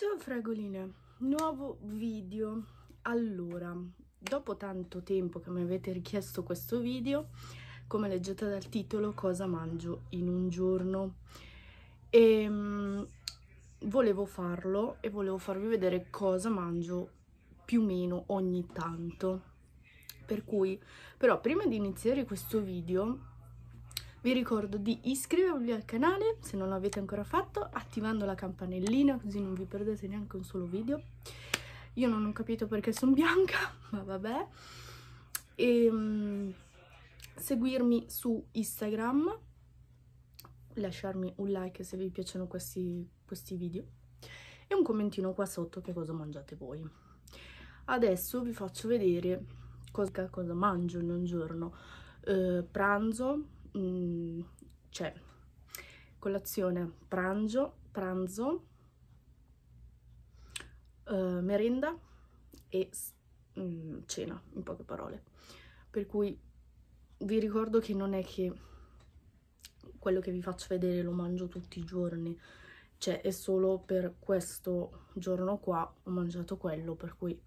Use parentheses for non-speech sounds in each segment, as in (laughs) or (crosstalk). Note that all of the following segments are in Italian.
Ciao fragoline, nuovo video. Allora, dopo tanto tempo che mi avete richiesto questo video, come leggete dal titolo, cosa mangio in un giorno. E ehm, mh, volevo farlo e volevo farvi vedere cosa mangio più o meno ogni tanto. Per cui, però prima di iniziare questo video vi ricordo di iscrivervi al canale se non l'avete ancora fatto, attivando la campanellina così non vi perdete neanche un solo video. Io non ho capito perché sono bianca, (laughs) ma vabbè. E, ehm, seguirmi su Instagram, lasciarmi un like se vi piacciono questi, questi video e un commentino qua sotto che cosa mangiate voi. Adesso vi faccio vedere cosa, cosa mangio in un giorno. Eh, pranzo, cioè colazione, pranzo, pranzo eh, merenda e mh, mm, cena, in poche parole. Per cui vi ricordo che non è che quello che vi faccio vedere lo mangio tutti i giorni, cioè è solo per questo giorno qua ho mangiato quello, per cui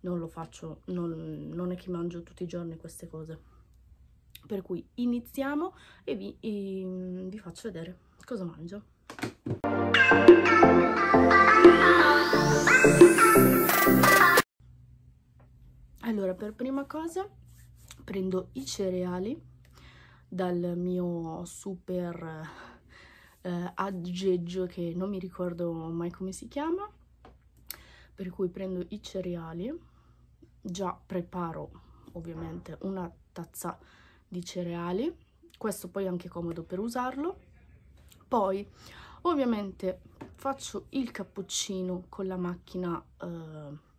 non lo faccio, non, non è che mangio tutti i giorni queste cose. Per cui iniziamo e vi, e ehm, vi faccio vedere cosa mangio. Allora, per prima cosa prendo i cereali dal mio super eh, aggeggio che non mi ricordo mai come si chiama, per cui prendo i cereali, già preparo ovviamente una tazza di cereali, questo poi è anche comodo per usarlo. Poi ovviamente faccio il cappuccino con la macchina eh,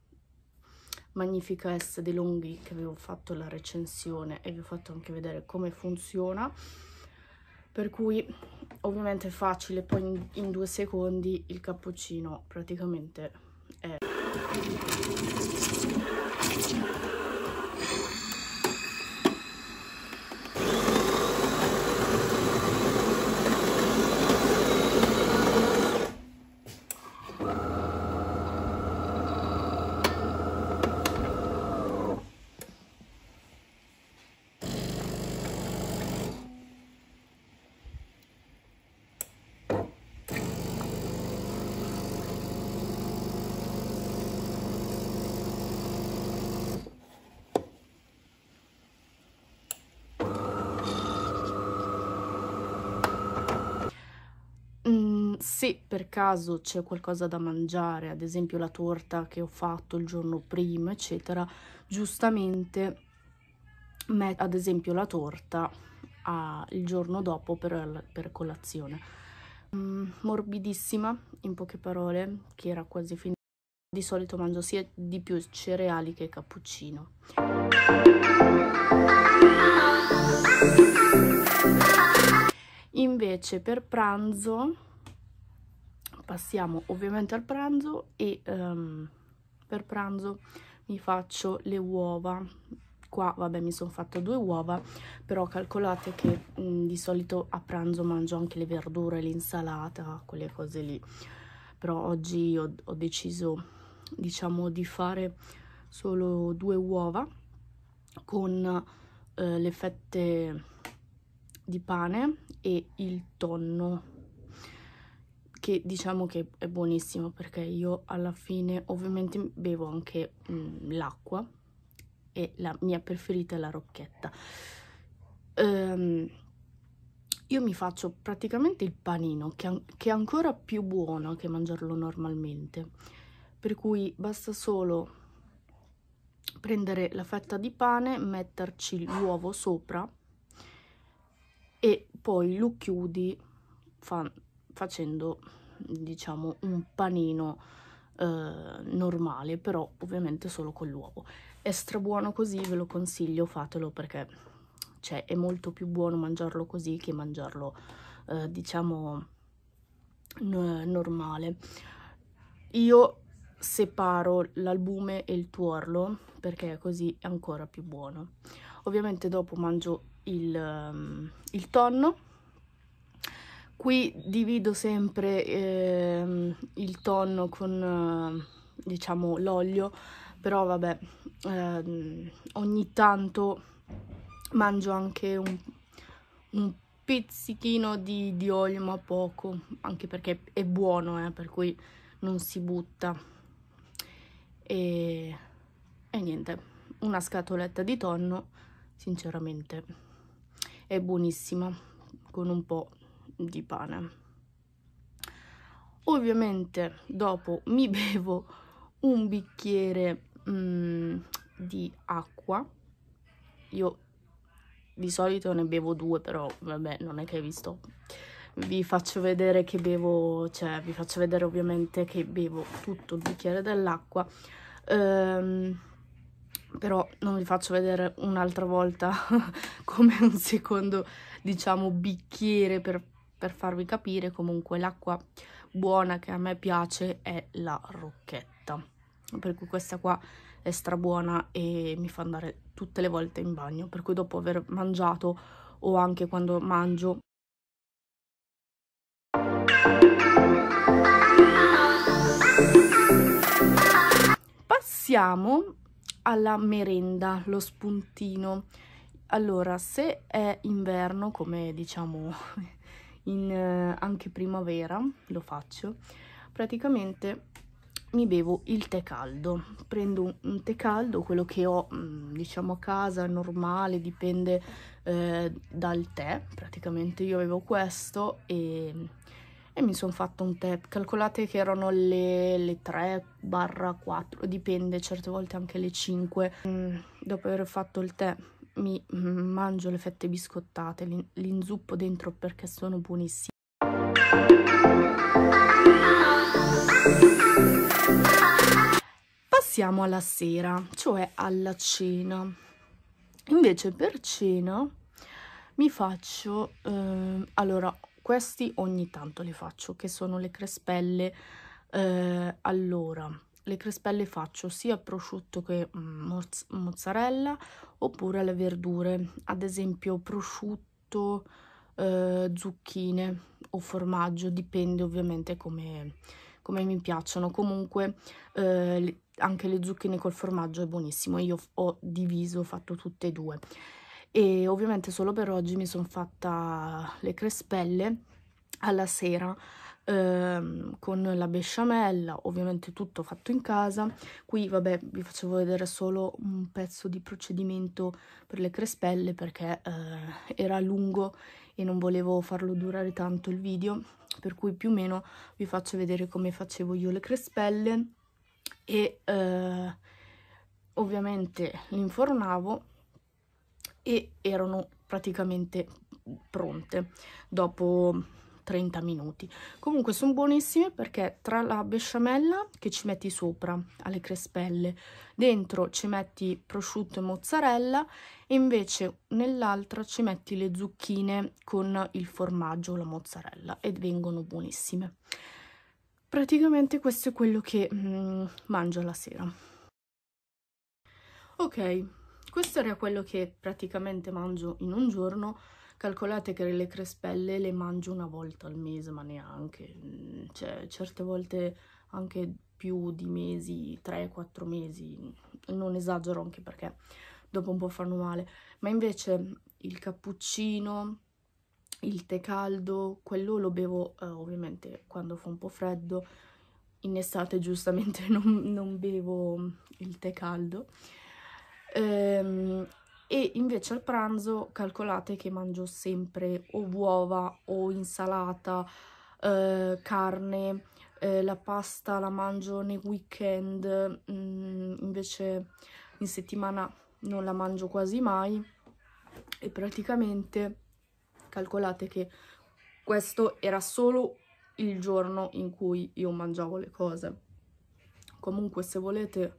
Magnifica S De Longhi che avevo fatto la recensione e vi ho fatto anche vedere come funziona per cui ovviamente è facile poi in, in due secondi il cappuccino praticamente è se per caso c'è qualcosa da mangiare, ad esempio la torta che ho fatto il giorno prima, eccetera, giustamente metto ad esempio la torta a, il giorno dopo per, per colazione. Mm, morbidissima, in poche parole, che era quasi finita. Di solito mangio sia di più cereali che cappuccino. Invece per pranzo passiamo ovviamente al pranzo e um, per pranzo mi faccio le uova qua vabbè mi sono fatta due uova però calcolate che mh, mm, di solito a pranzo mangio anche le verdure l'insalata ah, quelle cose lì però oggi ho, ho deciso diciamo di fare solo due uova con eh, le fette di pane e il tonno che diciamo che è buonissimo perché io alla fine ovviamente bevo anche mm, l'acqua e la mia preferita è la rocchetta. Um, io mi faccio praticamente il panino che, che è ancora più buono che mangiarlo normalmente, per cui basta solo prendere la fetta di pane, metterci l'uovo sopra e poi lo chiudi, fa facendo diciamo un panino eh, normale però ovviamente solo con l'uovo è strabuono così ve lo consiglio fatelo perché cioè, è molto più buono mangiarlo così che mangiarlo eh, diciamo normale io separo l'albume e il tuorlo perché così è ancora più buono ovviamente dopo mangio il, um, il tonno Qui divido sempre eh, il tonno con, eh, diciamo, l'olio, però vabbè, eh, ogni tanto mangio anche un, un pizzichino di, di, olio, ma poco, anche perché è buono, eh, per cui non si butta. E, e niente, una scatoletta di tonno, sinceramente, è buonissima, con un po' di pane ovviamente dopo mi (laughs) bevo un bicchiere mm, di acqua io di solito ne bevo due però vabbè non è che hai visto. vi faccio vedere che bevo cioè vi faccio vedere ovviamente che bevo tutto il bicchiere dell'acqua ehm, però non vi faccio vedere un'altra volta (laughs) come un secondo diciamo bicchiere per per farvi capire comunque l'acqua buona che a me piace è la rocchetta per cui questa qua è strabuona e mi fa andare tutte le volte in bagno per cui dopo aver mangiato o anche quando mangio passiamo alla merenda lo spuntino allora se è inverno come diciamo in, eh, anche primavera lo faccio praticamente mi bevo il tè caldo prendo un, tè caldo quello che ho mm, diciamo a casa normale dipende eh, dal tè praticamente io avevo questo e, e mi sono fatto un tè calcolate che erano le, le 3 barra 4 dipende certe volte anche le 5 mh, mm, dopo aver fatto il tè mi mangio le fette biscottate, li, inzuppo dentro perché sono buonissime. Passiamo alla sera, cioè alla cena. Invece per cena mi faccio... Eh, allora, questi ogni tanto li faccio, che sono le crespelle eh, all'ora le crespelle faccio sia prosciutto che mm, mozzarella oppure le verdure, ad esempio prosciutto, eh, zucchine o formaggio, dipende ovviamente come, come mi piacciono. Comunque eh, anche le zucchine col formaggio è buonissimo, io ho diviso, ho fatto tutte e due. E ovviamente solo per oggi mi sono fatta le crespelle alla sera ehm, con la besciamella, ovviamente tutto fatto in casa. Qui, vabbè, vi facevo vedere solo un pezzo di procedimento per le crespelle perché eh, era lungo e non volevo farlo durare tanto il video, per cui più o meno vi faccio vedere come facevo io le crespelle e eh, ovviamente le infornavo e erano praticamente pronte dopo 30 minuti. Comunque sono buonissime perché tra la besciamella che ci metti sopra alle crespelle, dentro ci metti prosciutto e mozzarella e invece nell'altra ci metti le zucchine con il formaggio o la mozzarella ed vengono buonissime. Praticamente questo è quello che mm, mangio la sera. Ok, questo era quello che praticamente mangio in un giorno calcolate che le crespelle le mangio una volta al mese ma neanche mm, cioè certe volte anche più di mesi 3-4 mesi mm, non esagero anche perché dopo un po' fanno male ma invece il cappuccino il tè caldo quello lo bevo eh, ovviamente quando fa un po' freddo in estate giustamente (laughs) non, non bevo il tè caldo ehm, e invece al pranzo calcolate che mangio sempre o uova o insalata, eh, carne, eh, la pasta la mangio nei weekend, mh, mm, invece in settimana non la mangio quasi mai e praticamente calcolate che questo era solo il giorno in cui io mangiavo le cose. Comunque se volete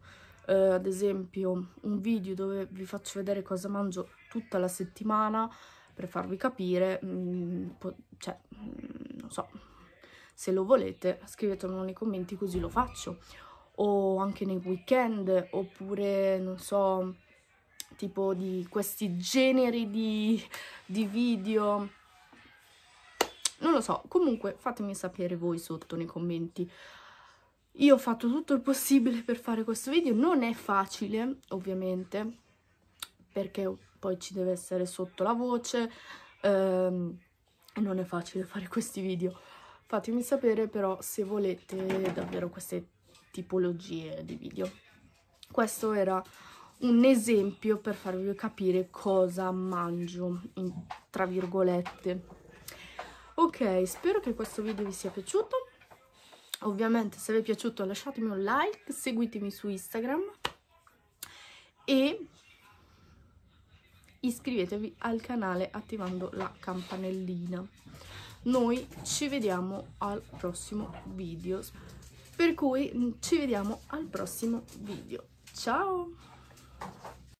eh, ad esempio un video dove vi faccio vedere cosa mangio tutta la settimana per farvi capire, mh, mm, cioè, mh, mm, non so, se lo volete scrivetelo nei commenti così lo faccio, o anche nei weekend, oppure, non so, tipo di questi generi di, di video, non lo so, comunque fatemi sapere voi sotto nei commenti. Io ho fatto tutto il possibile per fare questo video, non è facile ovviamente, perché poi ci deve essere sotto la voce, ehm, non è facile fare questi video. Fatemi sapere però se volete davvero queste tipologie di video. Questo era un esempio per farvi capire cosa mangio, in, tra virgolette. Ok, spero che questo video vi sia piaciuto ovviamente se vi è piaciuto lasciatemi un like, seguitemi su Instagram e iscrivetevi al canale attivando la campanellina. Noi ci vediamo al prossimo video, per cui ci vediamo al prossimo video. Ciao!